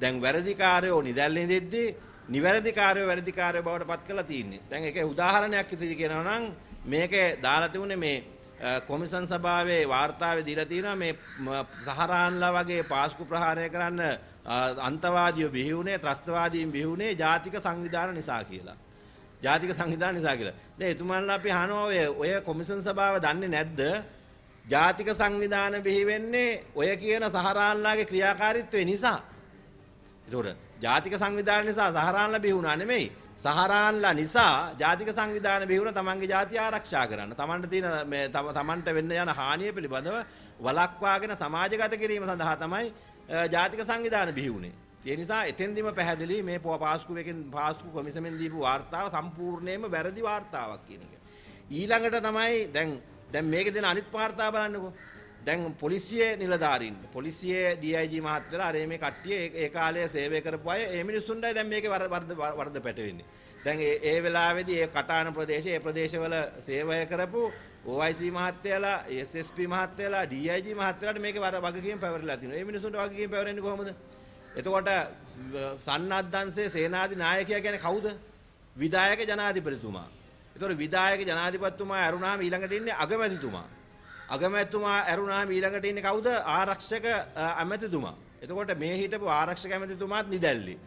දැන් වැරදිකාරයෝ නිදැල්ලේ දෙද්දී නිවැරදිකාරයෝ වැරදිකාරයෝ බවට පත් කරලා තියෙන්නේ. දැන් ඒකේ උදාහරණයක් විදිහට කියනවා නම් මේකේ දාලා තිබුණේ මේ කොමිසන් සභාවේ වාර්තාවේ දීලා තියෙනවා මේ සහරාන්ලා වගේ පාස්කු ප්‍රහාරය කරන්න අන්තවාදියෝ බිහි වුණේ ත්‍රස්තවාදීන් බිහි වුණේ ජාතික සංවිධාන නිසා කියලා. ජාතික සංවිධාන නිසා කියලා. දැන් එතුමන්ලා අපි අහනවා ඔය ඔය කොමිසන් සභාව දන්නේ නැද්ද? ජාතික සංවිධාන බිහි වෙන්නේ ඔය කියන සහරාන්ලාගේ ක්‍රියාකාරීත්වය නිසා. එතකොට ජාතික සංවිධාන නිසා සහරාන්ලා බිහි වුණා නෙමෙයි. සහරාන්ලා නිසා ජාතික සංවිධාන බිහි වුණා තමන්ගේ ජාතිය ආරක්ෂා කරන්න. තමන්ට තියෙන මේ තමන්ට වෙන්න යන හානිය පිළිබඳව වළක්වාගෙන සමාජගත කිරීම සඳහා තමයි ජාතික සංවිධාන බිහි වුණේ. ඒ නිසා එතෙන්දිම පැහැදිලි මේ පාස්කුවකින් පාස්කු කොමිසමෙන් දීපු වාර්තාව සම්පූර්ණයෙන්ම වැරදි වාර්තාවක් කියන එක. ඊළඟට තමයි දැන් දැන් මේකේ දෙන අනිත් වාර්තාව බලන්නකෝ. දැන් පොලිසිය නිලධාරීන් පොලිසිය DIG මහත්තයලා අර මේ කට්ටිය ඒ කාලේ සේවය කරපු අය ඒ මිනිස්සුන්ටයි දැන් මේකේ වරද වරද පැටවෙන්නේ. දැන් ඒ වෙලාවේදී ඒ කටාන ප්‍රදේශයේ ඒ ප්‍රදේශවල සේවය කරපු OIC මහත්තයලා SSP මහත්තයලා DIG මහත්තයලාට මේකේ වර වගකීම් පැවරලා තිනවා. ඒ මිනිස්සුන්ට වගකීම් පැවරෙන්නේ කොහොමද? එතකොට සන්නද්ධංශයේ සේනාධි නායකයා කියන්නේ කවුද? විධායක ජනාධිපතිතුමා. එතකොට විධායක ජනාධිපතිතුමා ඇරුණාම ඊළඟට ඉන්නේ අගමැතිතුමා. අගමැතිතුමා ඇරුණාම ඊළඟට ඉන්නේ කවුද? ආරක්ෂක ඇමතිතුමා. එතකොට මේ හිටපු ආරක්ෂක ඇමතිතුමාත් නිදැල්ලේ.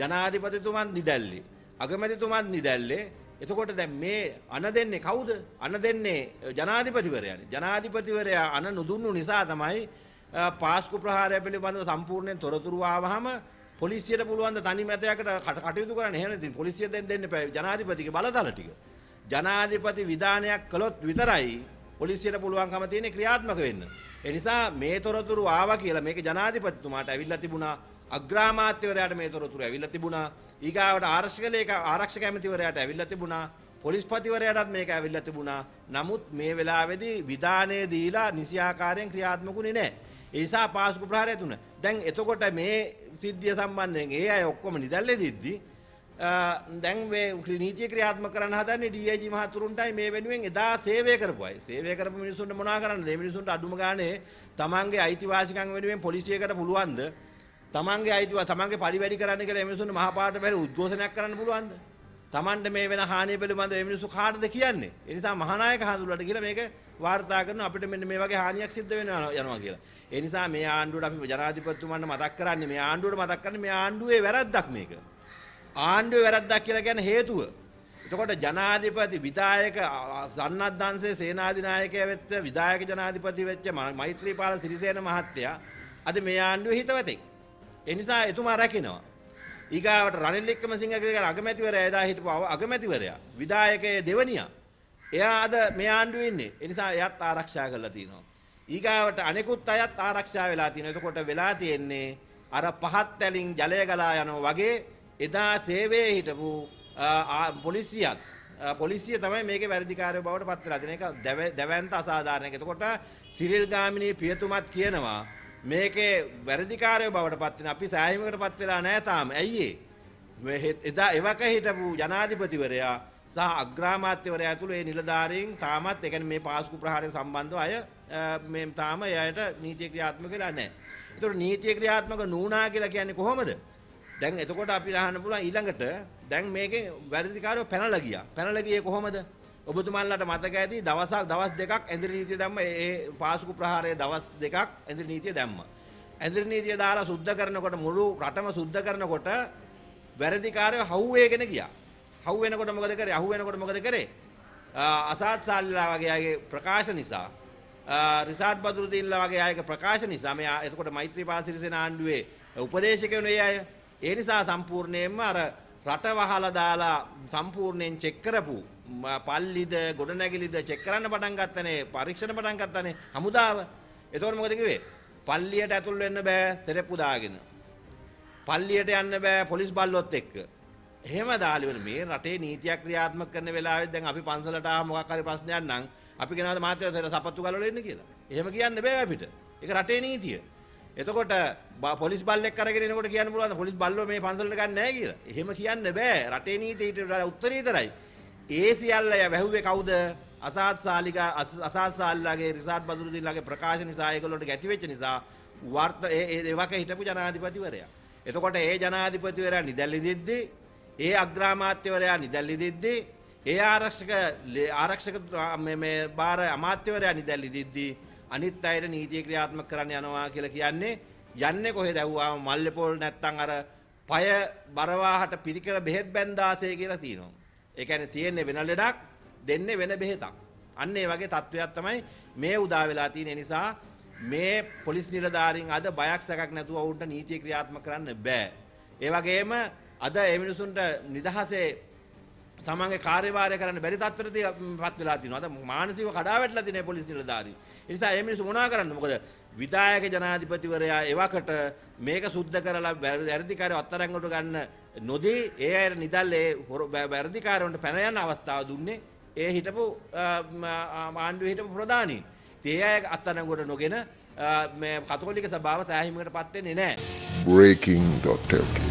ජනාධිපතිතුමාත් නිදැල්ලේ. අගමැතිතුමාත් නිදැල්ලේ. එතකොට දැන් මේ අන දෙන්නේ කවුද? අන දෙන්නේ ජනාධිපතිවරයානේ. ජනාධිපතිවරයා අන නොදුන්නු නිසා තමයි පාස්කු ප්‍රහාරය පිළිබඳව සම්පූර්ණයෙන් තොරතුරු ආවහම පොලිසියට පුළුවන් ද තනි මතයකට කටයුතු කරන්න එහෙම ඉතින් පොලිසිය දැන් දෙන්න එපා ජනාධිපතිගේ බලතල ටික. ජනාධිපති විධානයක් කළොත් විතරයි පොලිසියට පුළුවන්කම තියෙන ක්‍රියාත්මක වෙන්න. ඒ නිසා මේ තොරතුරු ආවා කියලා මේක ජනාධිපතිතුමාට ඇවිල්ලා තිබුණා. අග්‍රාමාත්‍යවරයාට මේ තොරතුරු ඇවිල්ලා තිබුණා. ඊගාවට ආරක්ෂක ලේක ආරක්ෂක ඇමතිවරයාට ඇවිල්ලා තිබුණා. පොලිස්පතිවරයාටත් මේක ඇවිල්ලා තිබුණා. නමුත් මේ වෙලාවේදී විධානය දීලා නිසියාකාරයෙන් ක්‍රියාත්මකුනේ නැහැ. ඒ නිසා පාසුකු ප්‍රහාරය තුන. දැන් එතකොට මේ සිද්ධිය සම්බන්ධයෙන් ඒ අය ඔක්කොම නිදැල්ලෙදිද්දී දැන් මේ නීතිය ක්‍රියාත්මක කරන්න හදන්නේ DIG මහතුරුන්ටයි මේ වෙනුවෙන් එදා සේවය කරපු අය. සේවය කරපු මිනිසුන්ට මොනා කරන්නද? මේ මිනිසුන්ට අඩුම ගානේ තමන්ගේ අයිතිවාසිකම් වෙනුවෙන් පොලිසියකට පුළුවන්ද? තමන්ගේ අයිතිවා තමන්ගේ පරිවැඩි කරන්න කියලා මිනිසුන්ට මහපාට බැරි උද්ඝෝෂණයක් කරන්න පුළුවන්ද? තමන්ට මේ වෙන හානිය පිළිබඳව මේ මිනිස්සු කාටද කියන්නේ? ඒ නිසා මහානායක හඳුලට කියලා මේක වාර්තා කරන අපිට මෙන්න මේ වගේ හානියක් සිද්ධ වෙනවා යනවා කියලා. ඒ නිසා මේ ආණ්ඩුවට අපි ජනාධිපතිතුමන්ට මතක් කරන්නේ මේ ආණ්ඩුවට මතක් කරන්නේ මේ ආණ්ඩුවේ වැරද්දක් මේක. ආණ්ඩුව වැරද්දක් කියලා ගැන හේතුව. එතකොට ජනාධිපති විධායක සන්නද්ධංශයේ සේනාධිනායකයා වෙච්ච විධායක ජනාධිපති වෙච්ච මෛත්‍රීපාල සිරිසේන මහත්තයා අද මේ ආණ්ඩුවේ හිතවතෙක්. ඒ නිසා එතුමා රකින්නවා. ඊගාවට රනිල් වික්‍රමසිංහගේ අගමැතිවරයා එදා හිටපු අගමැතිවරයා විධායකයේ දෙවනියා. එයා අද මේ ආණ්ඩුවේ ඉන්නේ. ඒ නිසා එයාත් ආරක්ෂා කරලා තියෙනවා. ඊගාවට අනෙකුත් අයත් ආරක්ෂා වෙලා තියෙනවා. එතකොට වෙලා තියෙන්නේ අර පහත් ඇලින් ජලය ගලා යනවා වගේ එදා සේවයේ හිටපු පොලිසියත් පොලිසිය තමයි මේක වැරදිකාරය බවට පත් වෙලා තියෙන එක දැවැන්ත අසාධාරණයක්. එතකොට සිරිල් ගාමිණී පියතුමත් කියනවා මේකේ වැරදිකාරය බවට පත් වෙන අපි සෑහීමකට පත් වෙලා නැහැ තාම. ඇයි ඒ? එදා එවක හිටපු ජනාධිපතිවරයා සහ අග්‍රාමාත්‍යවරයා ඇතුළු ඒ නිලධාරීන් තාමත් ඒ කියන්නේ මේ පාස්කු ප්‍රහාරය සම්බන්ධව අය මේ තාම එයාට නීතිය ක්‍රියාත්මක වෙලා නැහැ. ඒතකොට නීතිය ක්‍රියාත්මක නුණා කියලා කියන්නේ කොහොමද? දැන් එතකොට අපි අහන්න පුළුවන් ඊළඟට දැන් මේකේ වැරදිකාරයෝ පැනලා ගියා. පැනලා ගියේ කොහොමද? ඔබතුමන්ලට මතක ඇති දවසක් දවස් දෙකක් ඇඳිරි නීතිය දැම්ම ඒ පාසුකු ප්‍රහාරයේ දවස් දෙකක් ඇඳිරි නීතිය දැම්ම. ඇඳිරි නීතිය දාලා සුද්ධ කරනකොට මුළු රටම සුද්ධ කරනකොට වැරදිකාරයෝ හවු වේගෙන ගියා. හවු වෙනකොට මොකද කරේ? හවු වෙනකොට මොකද කරේ? අසාත් සාල්ලා වගේ අයගේ ප්‍රකාශ නිසා රිසාඩ් බදුරුදීන්ලා වගේ අයගේ ප්‍රකාශ නිසා මේ එතකොට මෛත්‍රී පාසිරිසේන ආණ්ඩුවේ උපදේශකයන් ඒ අය ඒ නිසා සම්පූර්ණයෙන්ම අර රට වහලා දාලා සම්පූර්ණයෙන් චෙක් කරපු පල්ලිද ගොඩනැගිලිද චෙක් කරන්න පටන් ගත්තනේ පරීක්ෂණ පටන් ගත්තනේ හමුදාව. එතකොට මොකද කිව්වේ? පල්ලියට ඇතුල් වෙන්න බෑ සෙරෙප්පු දාගෙන. පල්ලියට යන්න බෑ පොලිස් බල්ලොත් එක්ක. එහෙම දාලා මේ රටේ නීතියක් ක්‍රියාත්මක කරන වෙලාවෙත් දැන් අපි පන්සලට ආව මොකක් හරි ප්‍රශ්නයක් නම් අපි කියනවාද මාත්‍ර සපත්තු ගලවලා ඉන්න කියලා. එහෙම කියන්න බෑ අපිට. ඒක රටේ නීතිය. එතකොට පොලිස් බල්ලෙක් අරගෙන එනකොට කියන්න පුළුවන් පොලිස් බල්ලෝ මේ පන්සලට ගන්න නැහැ කියලා. එහෙම කියන්න බෑ. රටේ නීතිය ඊට වඩා උත්තරීතරයි. ඒ සියල්ල වැහුවේ කවුද? අසාත් සාලිකා අසාත් සාලිලාගේ රිසාඩ් බදුරුදීන්ලාගේ ප්‍රකාශන නිසා ඒගොල්ලොන්ට ගැති වෙච්ච නිසා වර්ත ඒ ඒ වගේ හිටපු ජනාධිපතිවරයා. එතකොට ඒ ජනාධිපතිවරයා නිදැල්ලිදෙද්දී ඒ අග්‍රාමාත්‍යවරයා නිදැල්ලිදෙද්දී ඒ ආරක්ෂක ආරක්ෂක මේ බාර අමාත්‍යවරයා නිදැල්ලිදෙද්දී අනිත් අයට නීතිය ක්‍රියාත්මක කරන්න යනවා කියලා කියන්නේ යන්නේ කොහෙද ඇහුවාම මල්ලේ පොල් නැත්තම් අර পায় බරවාහට පිරිකර බෙහෙත් බැන්දාසේ කියලා තියෙනවා. ඒ කියන්නේ තියෙන්නේ වෙන ලෙඩක් දෙන්නේ වෙන බෙහෙතක්. අන්න ඒ වගේ තත්වයක් තමයි මේ උදා වෙලා තියෙන නිසා මේ පොලිස් නිලධාරීන් අද බයක් සැකක් නැතුව වුන්ට නීතිය ක්‍රියාත්මක කරන්න බෑ. ඒ වගේම අද මේ මිනිසුන්ට නිදහසේ තමන්ගේ කාර්යභාරය කරන්න බැරි තත්ත්වයකදී පත් වෙලා තිනවා. අද මානසිකව කඩාවැටලා තිනේ පොලිස් නිලධාරීන්. ඒ නිසා මේ මිනිස්සු මොනවා කරන්නද? මොකද විධායක ජනාධිපතිවරයා එවකට මේක සුද්ධ කරලා වැරදිකාරය අත්අඩංගුවට ගන්න නොදී ඒ අය නිදල් ඒ වැරදිකාරයන්ට පැන යන අවස්ථාව දුන්නේ ඒ හිටපු ආණ්ඩුවේ හිටපු ප්‍රධානීන්. ඒ අය අත්අඩංගුවට නොගෙන මේ කතෝලික සභාව සෑහීමකට පත් වෙන්නේ නැහැ. breaking.lk